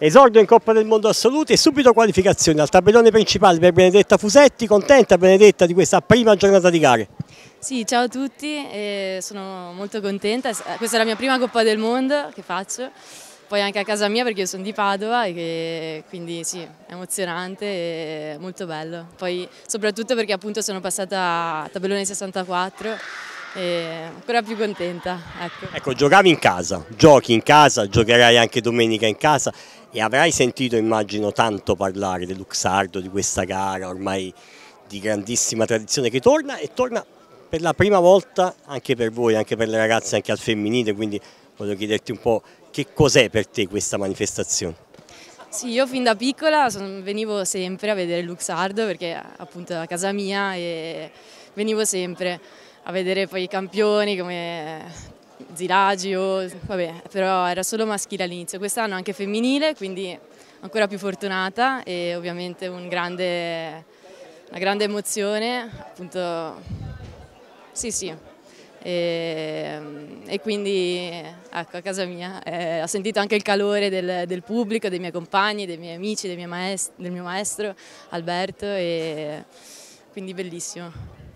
Esordio in Coppa del Mondo Assoluti e subito qualificazione al tabellone principale per Benedetta Fusetti, contenta Benedetta di questa prima giornata di gare? Sì, ciao a tutti, eh, sono molto contenta, eh, questa è la mia prima Coppa del Mondo che faccio, poi anche a casa mia perché io sono di Padova, che, quindi sì, è emozionante e molto bello, poi soprattutto perché appunto sono passata a tabellone 64 e ancora più contenta. Ecco. ecco, giocavi in casa, giochi in casa, giocherai anche domenica in casa e avrai sentito immagino tanto parlare del Luxardo, di questa gara ormai di grandissima tradizione che torna e torna per la prima volta anche per voi, anche per le ragazze, anche al femminile, quindi voglio chiederti un po' che cos'è per te questa manifestazione? Sì, io fin da piccola venivo sempre a vedere Luxardo perché appunto è a casa mia e venivo sempre a vedere poi i campioni come Zilagio, vabbè, però era solo maschile all'inizio, quest'anno anche femminile, quindi ancora più fortunata e ovviamente un grande, una grande emozione, appunto, sì sì, e, e quindi ecco, a casa mia eh, ho sentito anche il calore del, del, pubblico, dei miei compagni, dei miei amici, dei miei maestri, del mio maestro Alberto e quindi bellissimo.